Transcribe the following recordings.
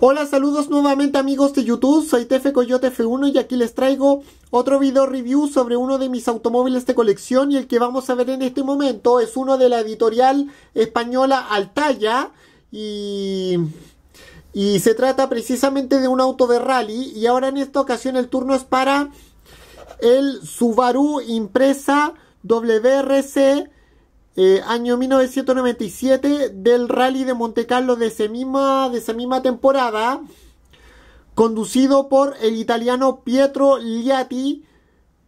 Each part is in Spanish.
Hola, saludos nuevamente amigos de YouTube, soy Tefe Coyote F1 y aquí les traigo otro video review sobre uno de mis automóviles de colección y el que vamos a ver en este momento es uno de la editorial española Altaya y... Y se trata precisamente de un auto de rally y ahora en esta ocasión el turno es para el Subaru Impresa WRC eh, año 1997 del Rally de Monte Carlo de, ese misma, de esa misma temporada, conducido por el italiano Pietro Liatti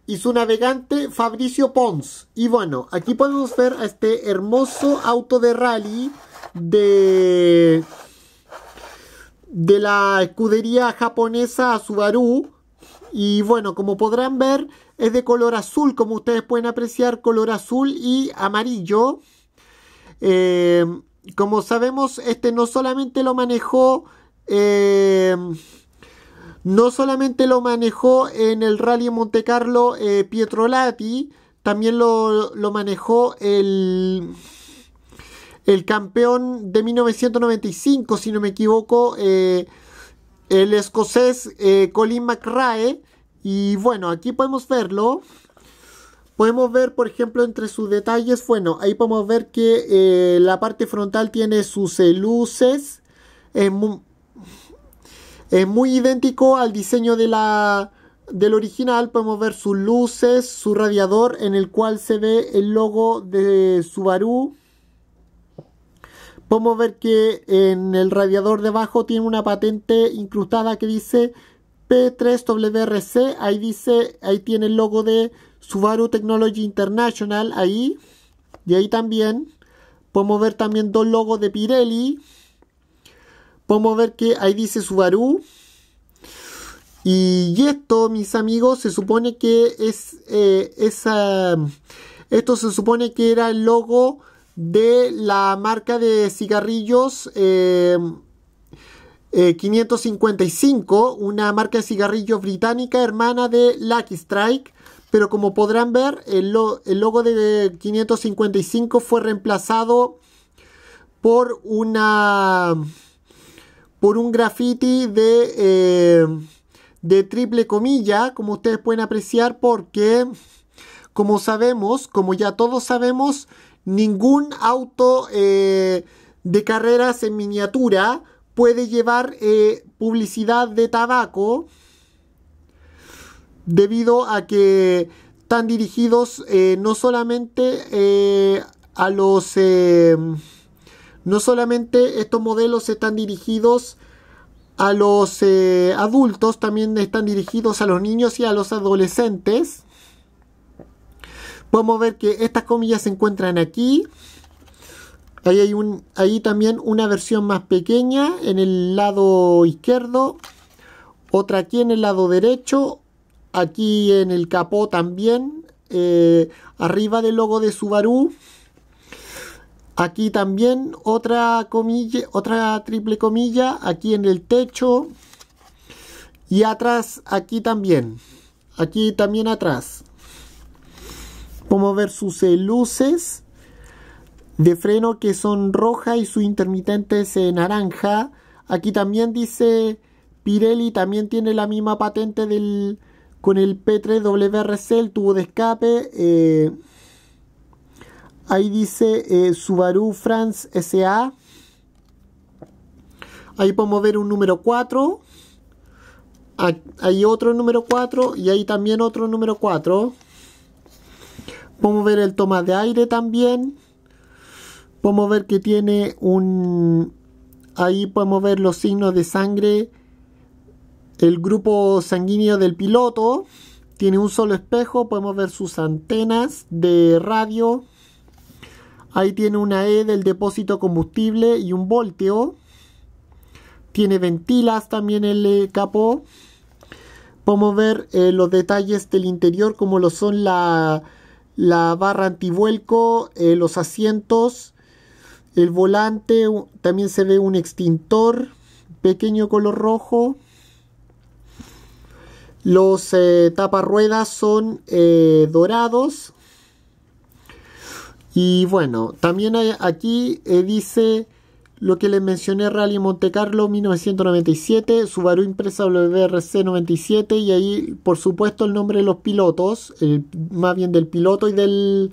y su navegante Fabricio Pons. Y bueno, aquí podemos ver a este hermoso auto de rally de, de la escudería japonesa Subaru. Y bueno, como podrán ver, es de color azul, como ustedes pueden apreciar, color azul y amarillo. Eh, como sabemos, este no solamente lo manejó... Eh, no solamente lo manejó en el Rally Monte Carlo eh, Pietro Lati, también lo, manejó el, el, campeón de 1995, si no me equivoco, el escocés Colin McRae. Y bueno, aquí podemos verlo. Podemos ver, por ejemplo, entre sus detalles, bueno, ahí podemos ver que eh, la parte frontal tiene sus eh, luces. Es eh, muy, idéntico al diseño de la, del original. Podemos ver sus luces, su radiador en el cual se ve el logo de Subaru. Podemos ver que en el radiador debajo tiene una patente incrustada que dice P3WRC, ahí dice, ahí tiene el logo de Subaru Technology International, ahí, y ahí también, podemos ver también dos logos de Pirelli, podemos ver que ahí dice Subaru, y esto, mis amigos, se supone que es eh, esa, esto se supone que era el logo de la marca de cigarrillos, eh, 555, eh, una marca de cigarrillos británica hermana de Lucky Strike, pero como podrán ver, el, logo de 555 fue reemplazado por una por un graffiti de, eh, de triple comilla, como ustedes pueden apreciar, porque como sabemos, como ya todos sabemos, ningún auto eh, de carreras en miniatura puede llevar eh, publicidad de tabaco debido a que están dirigidos eh, no solamente eh, a los no solamente estos modelos están dirigidos a los adultos también están dirigidos a los niños y a los adolescentes podemos ver que estas comillas se encuentran aquí Ahí hay un, ahí también una versión más pequeña en el lado izquierdo, otra aquí en el lado derecho, aquí en el capó también, eh, arriba del logo de Subaru. Aquí también otra comilla, otra triple comilla, aquí en el techo y atrás aquí también. Aquí también atrás. a ver sus luces de freno que son roja y su intermitente es eh, naranja. Aquí también dice Pirelli, también tiene la misma patente del, con el P3WRC, el tubo de escape. Eh. ahí dice eh, Subaru France SA. Ahí podemos ver un número 4. Hay otro número 4 y ahí también otro número 4. Podemos ver el toma de aire también podemos ver que tiene un... Ahí podemos ver los signos de sangre. El grupo sanguíneo del piloto tiene un solo espejo. Podemos ver sus antenas de radio. Ahí tiene una E del depósito combustible y un volteo. Tiene ventilas también el eh, capó. Podemos ver eh, los detalles del interior como lo son la, barra antivuelco, eh, los asientos el volante también se ve un extintor pequeño color rojo. Los tapas eh, taparruedas son eh, dorados. Y bueno, también hay, aquí eh, dice lo que les mencioné, Rally Monte Carlo 1997, Subaru Impresa WRC 97 y ahí por supuesto el nombre de los pilotos, el, más bien del piloto y del,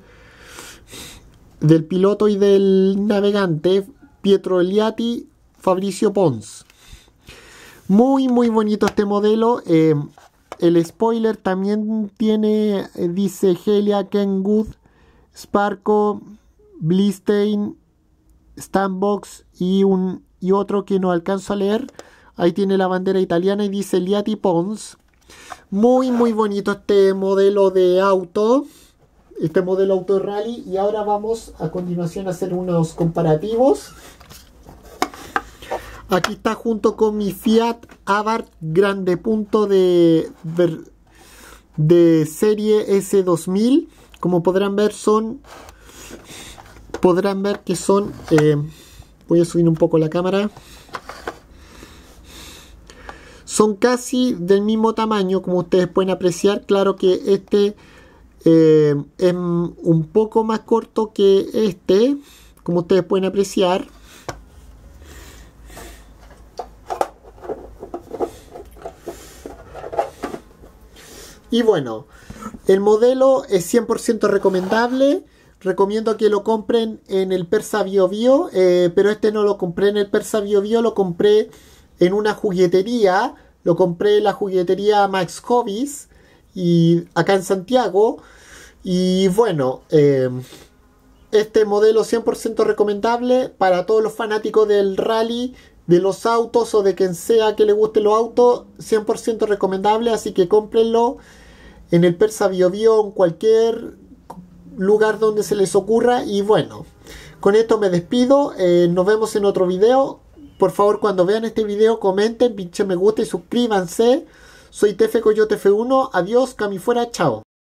del piloto y del navegante Pietro Eliati, Fabricio Pons. Muy, muy bonito este modelo. Eh, el spoiler también tiene, eh, dice Helia, Kenwood, Sparco, Blistein, Stambox y, un, y otro que no alcanzo a leer. Ahí tiene la bandera italiana y dice Liati Pons. Muy, muy bonito este modelo de auto este modelo Auto Rally y ahora vamos a continuación a hacer unos comparativos. Aquí está junto con mi Fiat Abarth Grande Punto de, de, serie S2000. Como podrán ver son... Podrán ver que son... Eh, voy a subir un poco la cámara. Son casi del mismo tamaño como ustedes pueden apreciar. Claro que este eh, es un poco más corto que este, como ustedes pueden apreciar. Y bueno, el modelo es 100% recomendable. Recomiendo que lo compren en el Persa Bio Bio, eh, pero este no lo compré en el Persa Bio Bio, lo compré en una juguetería. Lo compré en la juguetería Max Hobbies y acá en Santiago. Y bueno, em, este modelo 100% recomendable para todos los fanáticos del rally, de los autos o de quien sea que le guste los autos, 100% recomendable, así que cómprenlo en el Persa Bio, en cualquier lugar donde se les ocurra y bueno, con esto me despido, eh, nos vemos en otro video, por favor cuando vean este video comenten, pinche me gusta y suscríbanse, soy Tefe Coyote F1, adiós, cami fuera, chao.